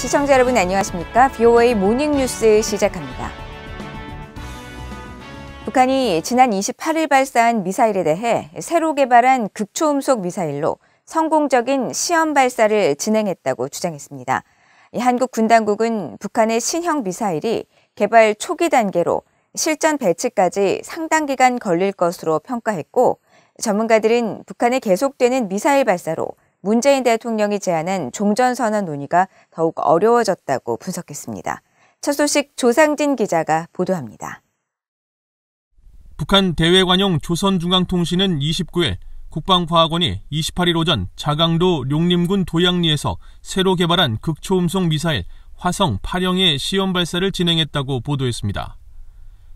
시청자 여러분 안녕하십니까? BOA 모닝뉴스 시작합니다. 북한이 지난 28일 발사한 미사일에 대해 새로 개발한 극초음속 미사일로 성공적인 시험 발사를 진행했다고 주장했습니다. 한국 군당국은 북한의 신형 미사일이 개발 초기 단계로 실전 배치까지 상당 기간 걸릴 것으로 평가했고 전문가들은 북한의 계속되는 미사일 발사로 문재인 대통령이 제안한 종전선언 논의가 더욱 어려워졌다고 분석했습니다. 첫 소식 조상진 기자가 보도합니다. 북한 대외관용 조선중앙통신은 29일 국방과학원이 28일 오전 자강도 룡림군 도양리에서 새로 개발한 극초음속 미사일 화성 8형의 시험 발사를 진행했다고 보도했습니다.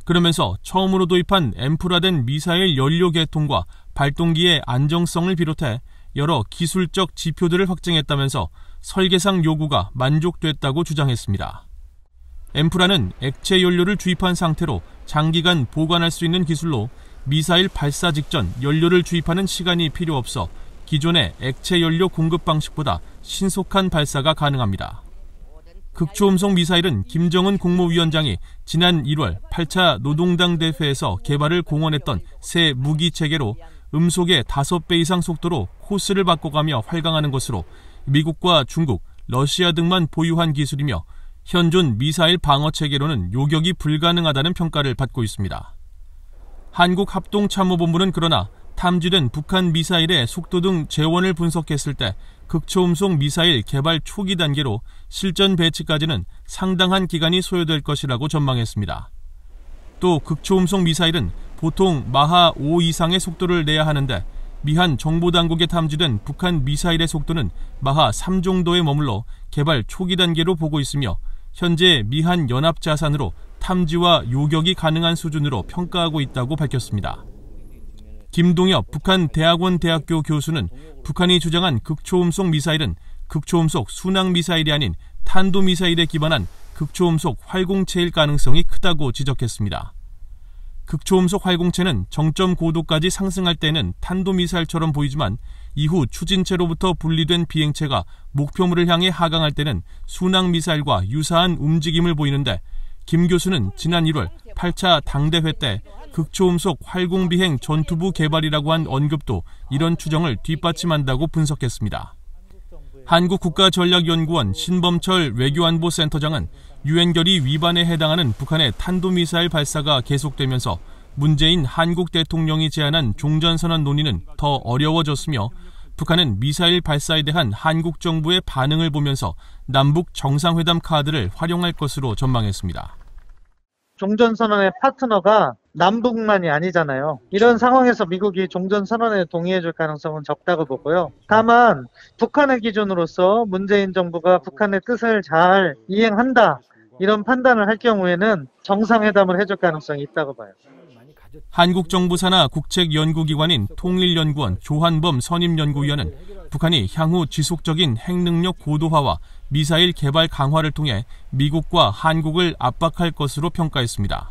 그러면서 처음으로 도입한 앰프라된 미사일 연료 계통과 발동기의 안정성을 비롯해 여러 기술적 지표들을 확정했다면서 설계상 요구가 만족됐다고 주장했습니다. 엠프라는 액체 연료를 주입한 상태로 장기간 보관할 수 있는 기술로 미사일 발사 직전 연료를 주입하는 시간이 필요 없어 기존의 액체 연료 공급 방식보다 신속한 발사가 가능합니다. 극초음속 미사일은 김정은 국무위원장이 지난 1월 8차 노동당 대회에서 개발을 공언했던 새 무기 체계로 음속의 5배 이상 속도로 코스를 바꿔가며 활강하는 것으로 미국과 중국, 러시아 등만 보유한 기술이며 현존 미사일 방어 체계로는 요격이 불가능하다는 평가를 받고 있습니다. 한국합동참모본부는 그러나 탐지된 북한 미사일의 속도 등 재원을 분석했을 때 극초음속 미사일 개발 초기 단계로 실전 배치까지는 상당한 기간이 소요될 것이라고 전망했습니다. 또 극초음속 미사일은 보통 마하 5 이상의 속도를 내야 하는데 미한 정보당국에 탐지된 북한 미사일의 속도는 마하 3 정도에 머물러 개발 초기 단계로 보고 있으며 현재 미한 연합 자산으로 탐지와 요격이 가능한 수준으로 평가하고 있다고 밝혔습니다. 김동엽 북한 대학원 대학교 교수는 북한이 주장한 극초음속 미사일은 극초음속 순항 미사일이 아닌 탄도 미사일에 기반한 극초음속 활공체일 가능성이 크다고 지적했습니다. 극초음속 활공체는 정점 고도까지 상승할 때는 탄도미사일처럼 보이지만 이후 추진체로부터 분리된 비행체가 목표물을 향해 하강할 때는 순항미사일과 유사한 움직임을 보이는데 김 교수는 지난 1월 8차 당대회 때 극초음속 활공비행 전투부 개발이라고 한 언급도 이런 추정을 뒷받침한다고 분석했습니다. 한국국가전략연구원 신범철 외교안보센터장은 유엔 결의 위반에 해당하는 북한의 탄도미사일 발사가 계속되면서 문재인 한국 대통령이 제안한 종전선언 논의는 더 어려워졌으며 북한은 미사일 발사에 대한 한국 정부의 반응을 보면서 남북 정상회담 카드를 활용할 것으로 전망했습니다. 종전선언의 파트너가 남북만이 아니잖아요. 이런 상황에서 미국이 종전 선언에 동의해줄 가능성은 적다고 보고요. 다만 북한의 기준으로서 문재인 정부가 북한의 뜻을 잘 이행한다 이런 판단을 할 경우에는 정상회담을 해줄 가능성이 있다고 봐요. 한국 정부 산하 국책 연구기관인 통일연구원 조한범 선임 연구위원은 북한이 향후 지속적인 핵능력 고도화와 미사일 개발 강화를 통해 미국과 한국을 압박할 것으로 평가했습니다.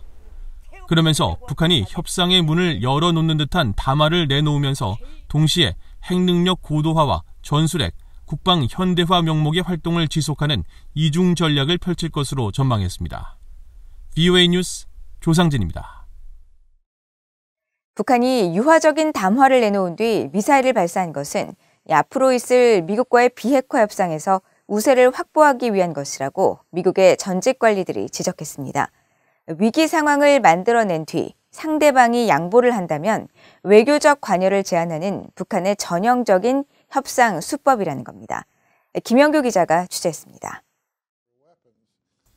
그러면서 북한이 협상의 문을 열어놓는 듯한 담화를 내놓으면서 동시에 핵능력 고도화와 전술핵, 국방 현대화 명목의 활동을 지속하는 이중 전략을 펼칠 것으로 전망했습니다. VOA 뉴스 조상진입니다. 북한이 유화적인 담화를 내놓은 뒤 미사일을 발사한 것은 앞으로 있을 미국과의 비핵화 협상에서 우세를 확보하기 위한 것이라고 미국의 전직 관리들이 지적했습니다. 위기 상황을 만들어낸 뒤 상대방이 양보를 한다면 외교적 관여를 제한하는 북한의 전형적인 협상 수법이라는 겁니다. 김영규 기자가 취재했습니다.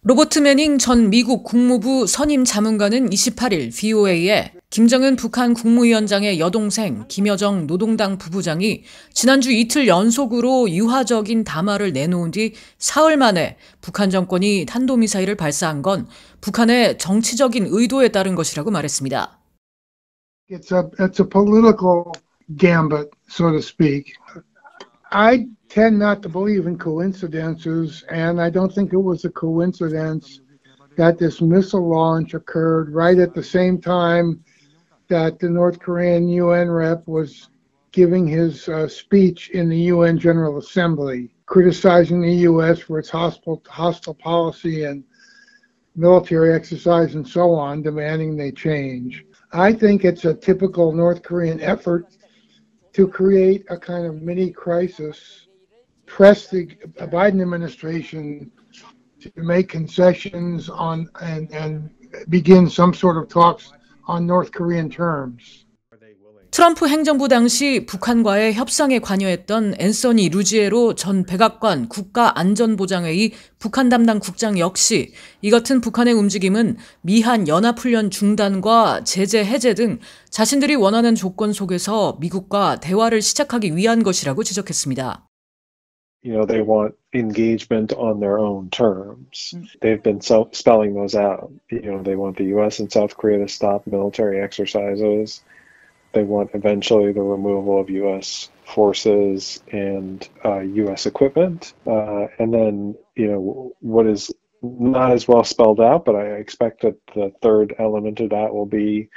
로버트 매닝 전 미국 국무부 선임 자문관은 28일 v o a 에 김정은 북한 국무위원장의 여동생 김여정 노동당 부부장이 지난주 이틀 연속으로 유화적인 담화를 내놓은 뒤 사흘 만에 북한 정권이 탄도미사일을 발사한 건 북한의 정치적인 의도에 따른 것이라고 말했습니다. It's a, it's a political gambit, so to speak. I tend not to believe in coincidences, and I don't think it was a coincidence that this missile launch occurred right at the same time that the North Korean UN rep was giving his uh, speech in the UN General Assembly, criticizing the U.S. for its hostile, hostile policy and military exercise and so on, demanding they change. I think it's a typical North Korean effort to create a kind of mini crisis, press the Biden administration to make concessions on and, and begin some sort of talks on North Korean terms. 트럼프 행정부 당시 북한과의 협상에 관여했던 앤서니 루지에로 전 백악관 국가안전보장회의 북한 담당 국장 역시 이 같은 북한의 움직임은 미한 연합훈련 중단과 제재 해제 등 자신들이 원하는 조건 속에서 미국과 대화를 시작하기 위한 것이라고 지적했습니다. you know they want engagement on their own terms they've been spelling those out you know they want the us and south korea to stop military exercises They want eventually the removal of U.S. forces and uh, U.S. equipment. Uh, and then, you know, what is not as well spelled out, but I expect that the third element of that will be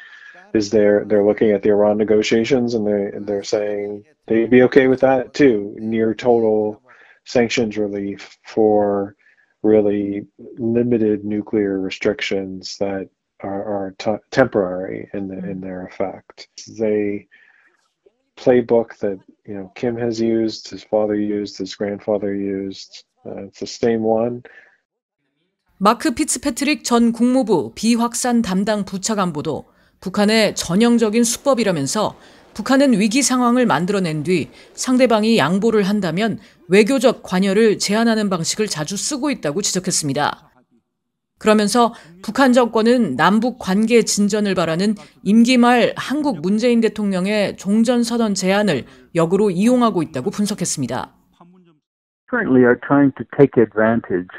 is they're they're looking at the Iran negotiations and they they're saying they'd be okay with that too, near total sanctions relief for really limited nuclear restrictions that are, are temporary in the, in their effect. They playbook that you know Kim has used, his father used, his grandfather used. Uh, it's the same one. 마크 피츠패트릭 전 국무부 비확산 담당 부차관보도 북한의 전형적인 수법이라면서 북한은 위기 상황을 만들어낸 뒤 상대방이 양보를 한다면 외교적 관여를 제한하는 방식을 자주 쓰고 있다고 지적했습니다. 그러면서 북한 정권은 남북 관계 진전을 바라는 임기 말 한국 문재인 대통령의 종전 선언 제안을 역으로 이용하고 있다고 분석했습니다. Currently are trying to take advantage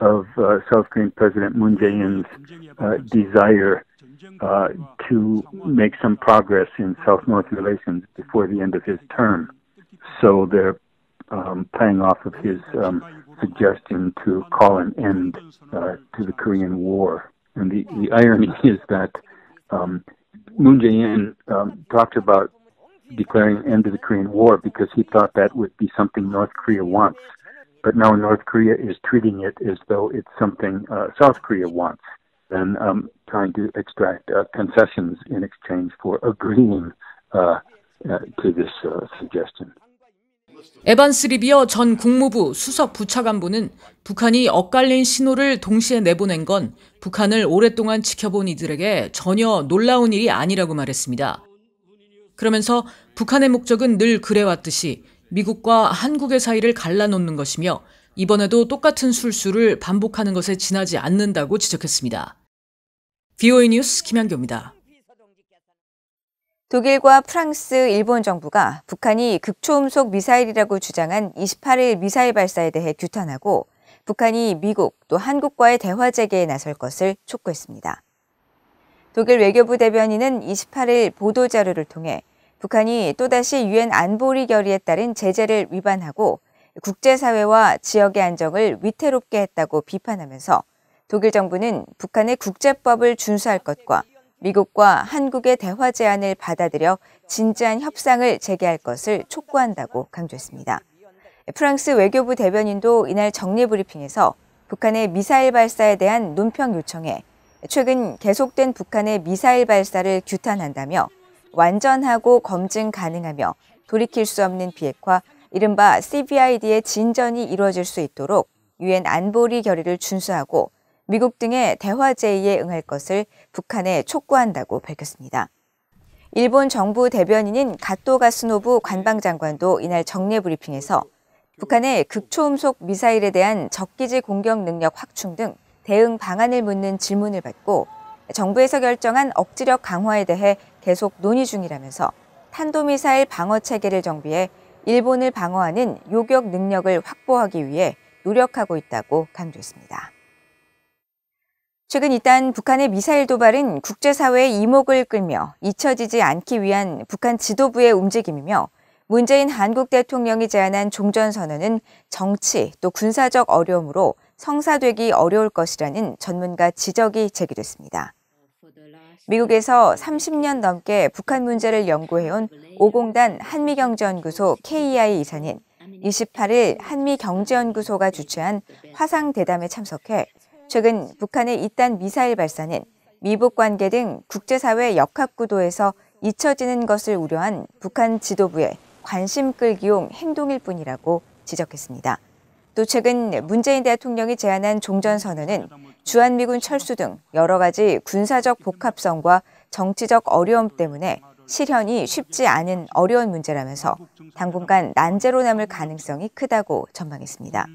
of South Korean President Moon Jae-in's desire to make some progress in South-North relations before the end of his term. So they're um, playing off of his um, suggestion to call an end uh, to the Korean War. And the, the irony is that um, Moon Jae-in um, talked about declaring end to the Korean War because he thought that would be something North Korea wants. But now North Korea is treating it as though it's something uh, South Korea wants and um, trying to extract uh, concessions in exchange for agreeing uh, uh to this uh, suggestion. 에반스 리비어 전 국무부 수석 부차관보는 북한이 엇갈린 신호를 동시에 내보낸 건 북한을 오랫동안 지켜본 이들에게 전혀 놀라운 일이 아니라고 말했습니다. 그러면서 북한의 목적은 늘 그래왔듯이 미국과 한국의 사이를 갈라놓는 것이며 이번에도 똑같은 술수를 반복하는 것에 지나지 않는다고 지적했습니다. BOE 뉴스 김현교입니다. 독일과 프랑스, 일본 정부가 북한이 극초음속 미사일이라고 주장한 28일 미사일 발사에 대해 규탄하고 북한이 미국 또 한국과의 대화 재개에 나설 것을 촉구했습니다. 독일 외교부 대변인은 28일 보도자료를 통해 북한이 또다시 유엔 안보리 결의에 따른 제재를 위반하고 국제사회와 지역의 안정을 위태롭게 했다고 비판하면서 독일 정부는 북한의 국제법을 준수할 것과 미국과 한국의 대화 제안을 받아들여 진지한 협상을 재개할 것을 촉구한다고 강조했습니다. 프랑스 외교부 대변인도 이날 정례 브리핑에서 북한의 미사일 발사에 대한 논평 요청에 최근 계속된 북한의 미사일 발사를 규탄한다며 완전하고 검증 가능하며 돌이킬 수 없는 비핵화, 이른바 CBID의 진전이 이루어질 수 있도록 유엔 안보리 결의를 준수하고 미국 등의 대화 제의에 응할 것을 북한에 촉구한다고 밝혔습니다. 일본 정부 대변인인 가토 가스노부 관방장관도 이날 정례 브리핑에서 북한의 극초음속 미사일에 대한 적기지 공격 능력 확충 등 대응 방안을 묻는 질문을 받고 정부에서 결정한 억지력 강화에 대해 계속 논의 중이라면서 탄도미사일 방어 체계를 정비해 일본을 방어하는 요격 능력을 확보하기 위해 노력하고 있다고 강조했습니다. 최근 이딴 북한의 미사일 도발은 국제사회의 이목을 끌며 잊혀지지 않기 위한 북한 지도부의 움직임이며 문재인 한국 대통령이 제안한 종전선언은 정치 또 군사적 어려움으로 성사되기 어려울 것이라는 전문가 지적이 제기됐습니다. 미국에서 30년 넘게 북한 문제를 연구해온 오공단 한미경제연구소 KEI 이사는 28일 한미경제연구소가 주최한 화상대담에 참석해 최근 북한의 이딴 미사일 발사는 미북 관계 등 국제사회 역학 구도에서 잊혀지는 것을 우려한 북한 지도부의 관심 끌기용 행동일 뿐이라고 지적했습니다. 또 최근 문재인 대통령이 제안한 종전선언은 주한미군 철수 등 여러 가지 군사적 복합성과 정치적 어려움 때문에 실현이 쉽지 않은 어려운 문제라면서 당분간 난제로 남을 가능성이 크다고 전망했습니다.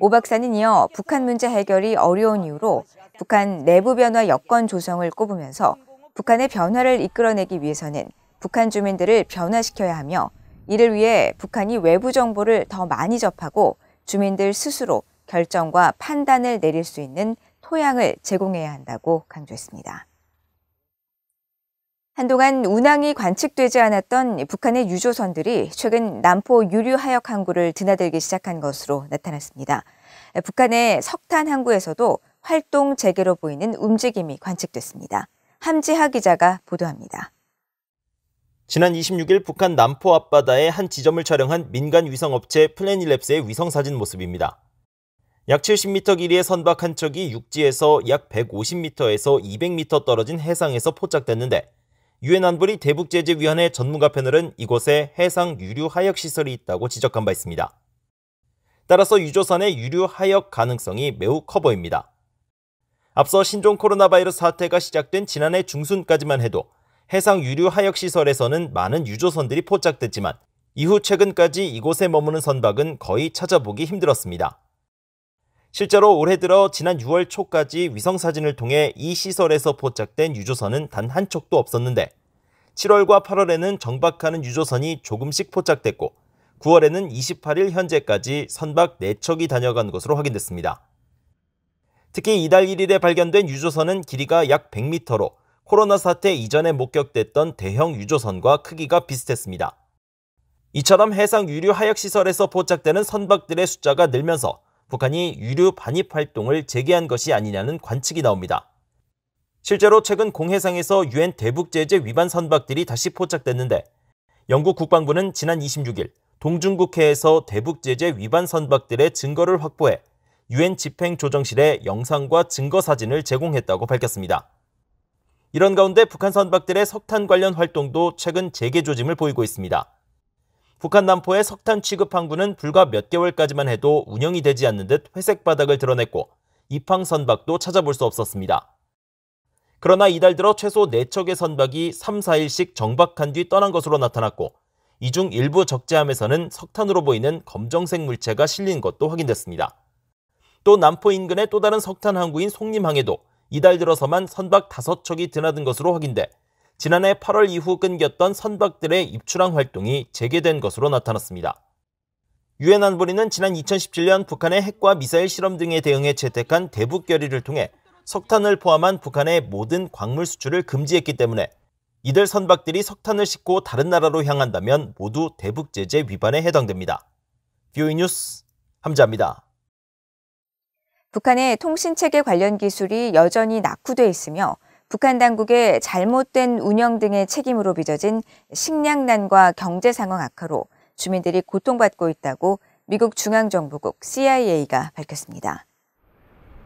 오 박사는 이어 북한 문제 해결이 어려운 이유로 북한 내부 변화 여건 조성을 꼽으면서 북한의 변화를 이끌어내기 위해서는 북한 주민들을 변화시켜야 하며 이를 위해 북한이 외부 정보를 더 많이 접하고 주민들 스스로 결정과 판단을 내릴 수 있는 토양을 제공해야 한다고 강조했습니다. 한동안 운항이 관측되지 않았던 북한의 유조선들이 최근 남포 유류 하역 항구를 드나들기 시작한 것으로 나타났습니다. 북한의 석탄 항구에서도 활동 재개로 보이는 움직임이 관측됐습니다. 함지하 기자가 보도합니다. 지난 26일 북한 남포 앞바다의 한 지점을 촬영한 민간 위성업체 플래닛랩스의 위성사진 모습입니다. 약 70m 길이의 선박 한 척이 육지에서 약 150m에서 200m 떨어진 해상에서 포착됐는데 유엔 안보리 대북제재위원회 전문가 패널은 이곳에 해상 유류 하역 시설이 있다고 지적한 바 있습니다. 따라서 유조선의 유류 하역 가능성이 매우 커 보입니다. 앞서 신종 코로나 바이러스 사태가 시작된 지난해 중순까지만 해도 해상 유류 하역 시설에서는 많은 유조선들이 포착됐지만 이후 최근까지 이곳에 머무는 선박은 거의 찾아보기 힘들었습니다. 실제로 올해 들어 지난 6월 초까지 위성 사진을 통해 이 시설에서 포착된 유조선은 단 한 척도 없었는데 7월과 8월에는 정박하는 유조선이 조금씩 포착됐고 9월에는 28일 현재까지 선박 4척이 다녀간 것으로 확인됐습니다. 특히 이달 1일에 발견된 유조선은 길이가 약 100m로 코로나 사태 이전에 목격됐던 대형 유조선과 크기가 비슷했습니다. 이처럼 해상 유류 하역 시설에서 포착되는 선박들의 숫자가 늘면서 북한이 유류 반입 활동을 재개한 것이 아니냐는 관측이 나옵니다. 실제로 최근 공해상에서 유엔 대북제재 위반 선박들이 다시 포착됐는데 영국 국방부는 지난 26일 동중국해에서 대북제재 위반 선박들의 증거를 확보해 유엔 집행조정실에 영상과 증거 사진을 제공했다고 밝혔습니다. 이런 가운데 북한 선박들의 석탄 관련 활동도 최근 재개 조짐을 보이고 있습니다. 북한 남포의 석탄 취급 항구는 불과 몇 개월까지만 해도 운영이 되지 않는 듯 회색 바닥을 드러냈고 입항 선박도 찾아볼 수 없었습니다. 그러나 이달 들어 최소 4척의 선박이 3, 4일씩 정박한 뒤 떠난 것으로 나타났고 이 중 일부 적재함에서는 석탄으로 보이는 검정색 물체가 실린 것도 확인됐습니다. 또 남포 인근의 또 다른 석탄 항구인 송림항에도 이달 들어서만 선박 5척이 드나든 것으로 확인돼 지난해 8월 이후 끊겼던 선박들의 입출항 활동이 재개된 것으로 나타났습니다. 유엔 안보리는 지난 2017년 북한의 핵과 미사일 실험 등에 대응해 채택한 대북 결의를 통해 석탄을 포함한 북한의 모든 광물 수출을 금지했기 때문에 이들 선박들이 석탄을 싣고 다른 나라로 향한다면 모두 대북 제재 위반에 해당됩니다. 뷰이 뉴스 함자입니다. 북한의 통신 체계 관련 기술이 여전히 낙후돼 있으며 북한 당국의 잘못된 운영 등의 책임으로 빚어진 식량난과 경제 상황 악화로 주민들이 고통받고 있다고 미국 중앙정보국 CIA가 밝혔습니다.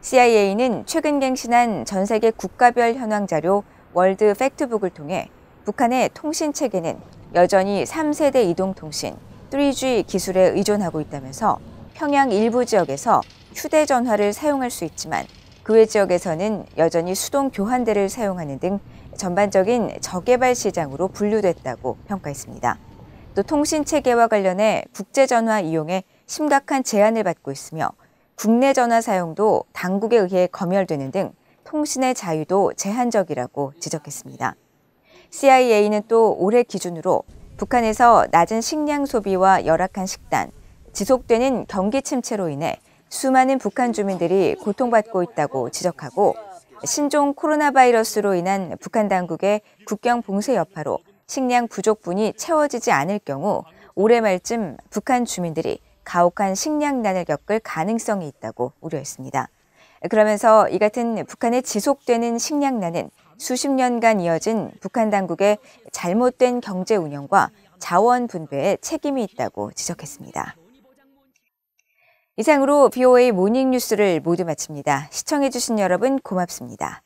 CIA는 최근 갱신한 전 세계 국가별 현황 자료 월드 팩트북을 통해 북한의 통신 체계는 여전히 3세대 이동 통신 3G 기술에 의존하고 있다면서 평양 일부 지역에서 휴대전화를 사용할 수 있지만 그외 지역에서는 여전히 수동 교환대를 사용하는 등 전반적인 저개발 시장으로 분류됐다고 평가했습니다. 또 통신 체계와 관련해 국제 전화 이용에 심각한 제한을 받고 있으며 국내 전화 사용도 당국에 의해 검열되는 등 통신의 자유도 제한적이라고 지적했습니다. CIA는 또 올해 기준으로 북한에서 낮은 식량 소비와 열악한 식단, 지속되는 경기 침체로 인해 수많은 북한 주민들이 고통받고 있다고 지적하고 신종 코로나 바이러스로 인한 북한 당국의 국경 봉쇄 여파로 식량 부족분이 채워지지 않을 경우 올해 말쯤 북한 주민들이 가혹한 식량난을 겪을 가능성이 있다고 우려했습니다. 그러면서 이 같은 북한의 지속되는 식량난은 수십 년간 이어진 북한 당국의 잘못된 경제 운영과 자원 분배에 책임이 있다고 지적했습니다. 이상으로 BOA 모닝뉴스를 모두 마칩니다. 시청해주신 여러분 고맙습니다.